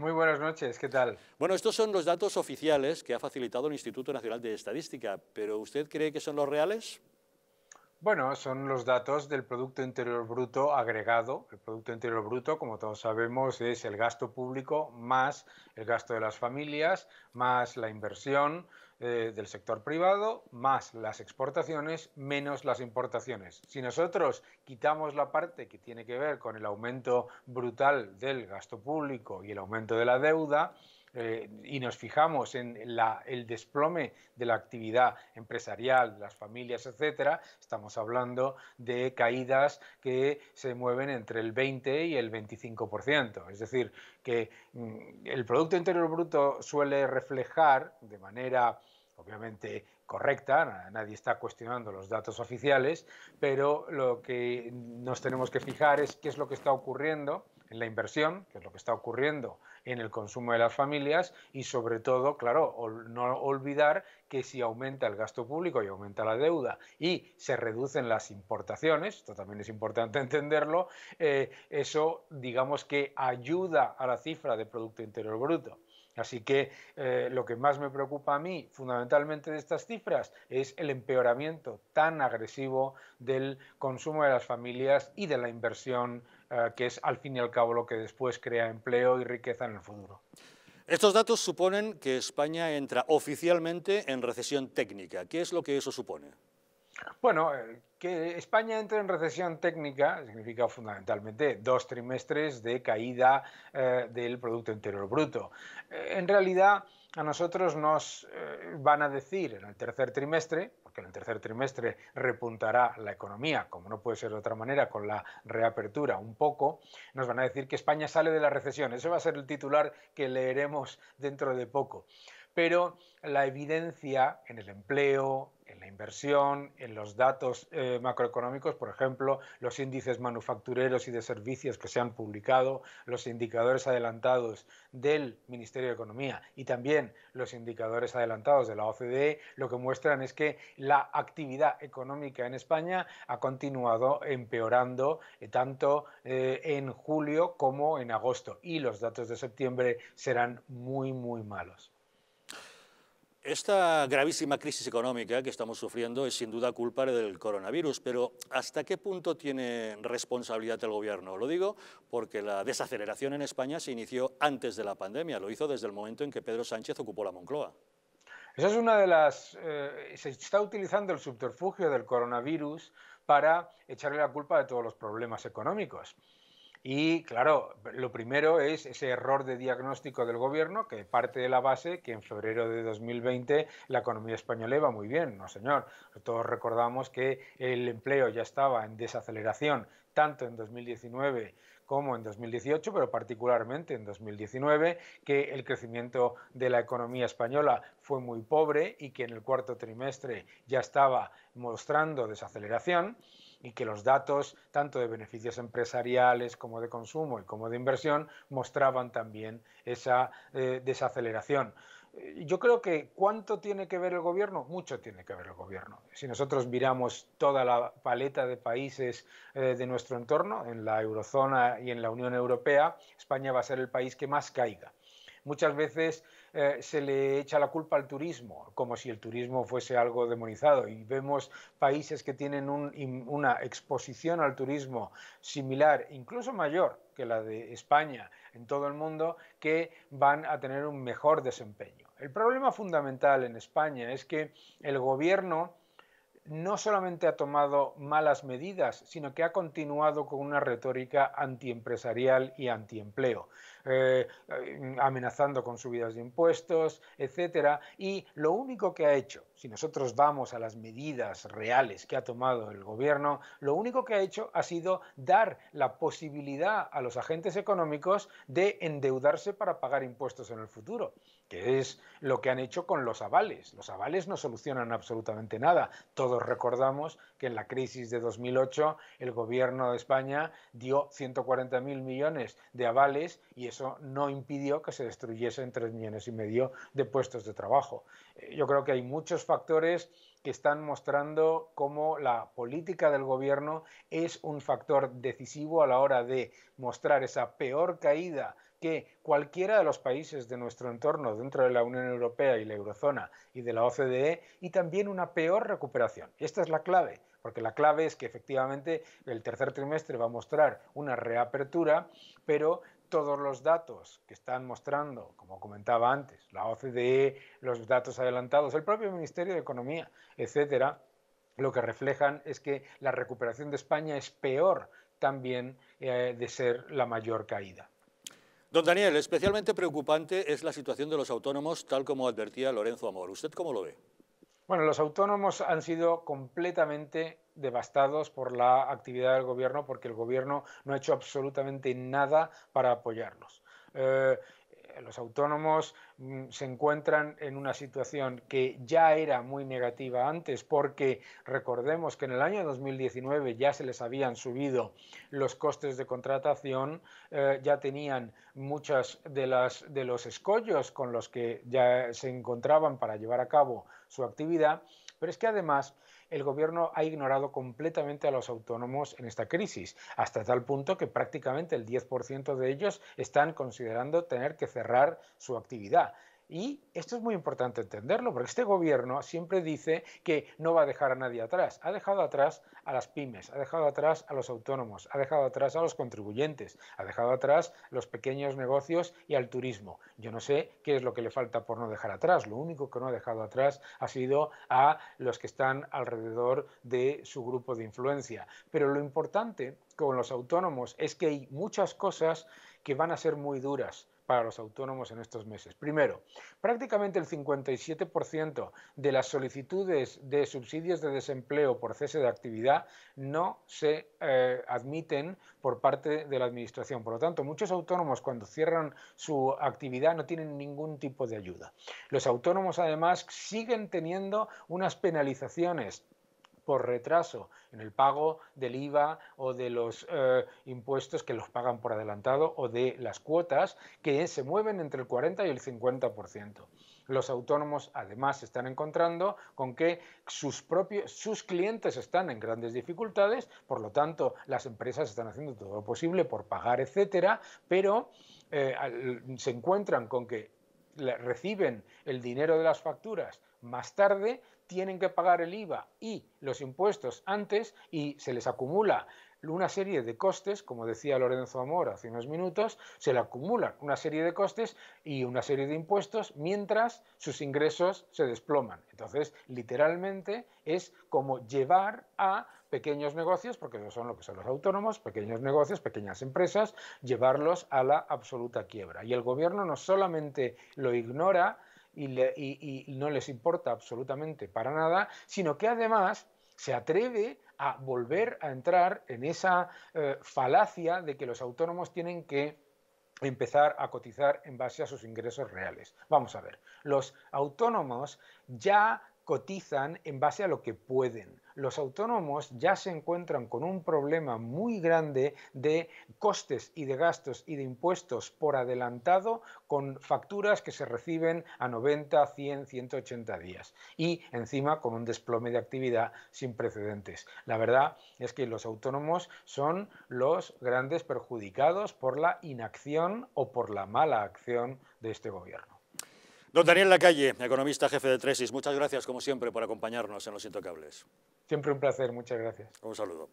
Muy buenas noches, ¿qué tal? Bueno, estos son los datos oficiales que ha facilitado el Instituto Nacional de Estadística, pero ¿usted cree que son los reales? Bueno, son los datos del Producto Interior Bruto agregado. El Producto Interior Bruto, como todos sabemos, es el gasto público más el gasto de las familias, más la inversión eh, del sector privado, más las exportaciones, menos las importaciones. Si nosotros quitamos la parte que tiene que ver con el aumento brutal del gasto público y el aumento de la deuda, eh, y nos fijamos en el desplome de la actividad empresarial, las familias, etc., estamos hablando de caídas que se mueven entre el 20 y el 25%. Es decir, que mm, el Producto Interior Bruto suele reflejar de manera obviamente correcta, nadie está cuestionando los datos oficiales, pero lo que nos tenemos que fijar es qué es lo que está ocurriendo en la inversión, que es lo que está ocurriendo en el consumo de las familias, y sobre todo, claro, no olvidar que si aumenta el gasto público y aumenta la deuda y se reducen las importaciones, esto también es importante entenderlo, eh, eso digamos que ayuda a la cifra de Producto Interior Bruto. Así que eh, lo que más me preocupa a mí fundamentalmente de estas cifras es el empeoramiento tan agresivo del consumo de las familias y de la inversión eh, que es al fin y al cabo lo que después crea empleo y riqueza en el futuro. Estos datos suponen que España entra oficialmente en recesión técnica. ¿Qué es lo que eso supone? Bueno, eh, que España entre en recesión técnica significa fundamentalmente dos trimestres de caída eh, del Producto Interior Bruto. en realidad, a nosotros nos van a decir en el tercer trimestre, que en el tercer trimestre repuntará la economía, como no puede ser de otra manera, con la reapertura un poco, nos van a decir que España sale de la recesión. Ese va a ser el titular que leeremos dentro de poco pero la evidencia en el empleo, en la inversión, en los datos eh, macroeconómicos, por ejemplo, los índices manufactureros y de servicios que se han publicado, los indicadores adelantados del Ministerio de Economía y también los indicadores adelantados de la OCDE, lo que muestran es que la actividad económica en España ha continuado empeorando eh, tanto eh, en julio como en agosto y los datos de septiembre serán muy, muy malos. Esta gravísima crisis económica que estamos sufriendo es sin duda culpa del coronavirus, pero ¿hasta qué punto tiene responsabilidad el gobierno? Lo digo porque la desaceleración en España se inició antes de la pandemia, lo hizo desde el momento en que Pedro Sánchez ocupó la Moncloa. Esa es una de las... Eh, se está utilizando el subterfugio del coronavirus para echarle la culpa de todos los problemas económicos. Y claro, lo primero es ese error de diagnóstico del gobierno que parte de la base que en febrero de 2020 la economía española iba muy bien, no señor. Todos recordamos que el empleo ya estaba en desaceleración tanto en 2019 como en 2018, pero particularmente en 2019, que el crecimiento de la economía española fue muy pobre y que en el cuarto trimestre ya estaba mostrando desaceleración y que los datos, tanto de beneficios empresariales como de consumo y como de inversión, mostraban también esa eh, desaceleración. Eh, yo creo que cuánto tiene que ver el gobierno, mucho tiene que ver el gobierno. Si nosotros miramos toda la paleta de países eh, de nuestro entorno, en la eurozona y en la Unión Europea, España va a ser el país que más caiga. Muchas veces eh, se le echa la culpa al turismo, como si el turismo fuese algo demonizado. Y vemos países que tienen una exposición al turismo similar, incluso mayor que la de España en todo el mundo, que van a tener un mejor desempeño. El problema fundamental en España es que el gobierno no solamente ha tomado malas medidas, sino que ha continuado con una retórica antiempresarial y antiempleo, eh, amenazando con subidas de impuestos, etcétera. Y lo único que ha hecho si nosotros vamos a las medidas reales que ha tomado el gobierno, lo único que ha hecho ha sido dar la posibilidad a los agentes económicos de endeudarse para pagar impuestos en el futuro, que es lo que han hecho con los avales. Los avales no solucionan absolutamente nada. Todos recordamos que en la crisis de 2008 el gobierno de España dio 140.000 millones de avales y eso no impidió que se destruyesen 3 millones y medio de puestos de trabajo. Eh, yo creo que hay muchos factores que están mostrando cómo la política del gobierno es un factor decisivo a la hora de mostrar esa peor caída que cualquiera de los países de nuestro entorno dentro de la Unión Europea y la Eurozona y de la OCDE y también una peor recuperación. Esta es la clave, porque la clave es que efectivamente el tercer trimestre va a mostrar una reapertura, pero todos los datos que están mostrando, como comentaba antes, la OCDE, los datos adelantados, el propio Ministerio de Economía, etcétera, lo que reflejan es que la recuperación de España es peor también eh, de ser la mayor caída. Don Daniel, especialmente preocupante es la situación de los autónomos, tal como advertía Lorenzo Amor. ¿Usted cómo lo ve? Bueno, los autónomos han sido completamente devastados por la actividad del gobierno porque el gobierno no ha hecho absolutamente nada para apoyarlos. Eh, los autónomos mm, se encuentran en una situación que ya era muy negativa antes, porque recordemos que en el año 2019 ya se les habían subido los costes de contratación, eh, ya tenían muchas de las de los escollos con los que ya se encontraban para llevar a cabo su actividad, pero es que además el gobierno ha ignorado completamente a los autónomos en esta crisis, hasta tal punto que prácticamente el 10% de ellos están considerando tener que cerrar su actividad. Y esto es muy importante entenderlo, porque este gobierno siempre dice que no va a dejar a nadie atrás. Ha dejado atrás a las pymes, ha dejado atrás a los autónomos, ha dejado atrás a los contribuyentes, ha dejado atrás los pequeños negocios y al turismo. Yo no sé qué es lo que le falta por no dejar atrás. Lo único que no ha dejado atrás ha sido a los que están alrededor de su grupo de influencia. Pero lo importante con los autónomos es que hay muchas cosas que van a ser muy duras para los autónomos en estos meses. Primero, prácticamente el 57% de las solicitudes de subsidios de desempleo por cese de actividad no se eh, admiten por parte de la Administración. Por lo tanto, muchos autónomos cuando cierran su actividad no tienen ningún tipo de ayuda. Los autónomos, además, siguen teniendo unas penalizaciones por retraso en el pago del IVA o de los eh, impuestos que los pagan por adelantado o de las cuotas que se mueven entre el 40 y el 50%. Los autónomos además se están encontrando con que sus, propios, sus clientes están en grandes dificultades, por lo tanto las empresas están haciendo todo lo posible por pagar, etcétera, pero eh, se encuentran con que reciben el dinero de las facturas más tarde, tienen que pagar el IVA y los impuestos antes y se les acumula una serie de costes, como decía Lorenzo Amor hace unos minutos, se le acumulan una serie de costes y una serie de impuestos mientras sus ingresos se desploman. Entonces, literalmente es como llevar a pequeños negocios, porque eso son lo que son los autónomos, pequeños negocios, pequeñas empresas, llevarlos a la absoluta quiebra. Y el gobierno no solamente lo ignora, y, no les importa absolutamente para nada, sino que además se atreve a volver a entrar en esa eh, falacia de que los autónomos tienen que empezar a cotizar en base a sus ingresos reales. Vamos a ver, los autónomos ya cotizan en base a lo que pueden. Los autónomos ya se encuentran con un problema muy grande de costes y de gastos y de impuestos por adelantado con facturas que se reciben a 90, 100, 180 días y encima con un desplome de actividad sin precedentes. La verdad es que los autónomos son los grandes perjudicados por la inacción o por la mala acción de este gobierno. Don Daniel Lacalle, economista jefe de Tresis, muchas gracias como siempre por acompañarnos en Los Intocables. Siempre un placer, muchas gracias. Un saludo.